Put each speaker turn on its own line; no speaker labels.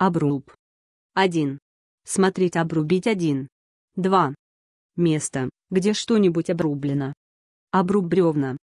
Обруб. 1. Смотреть обрубить 1. 2. Место, где что-нибудь обрублено. Обруб бревна.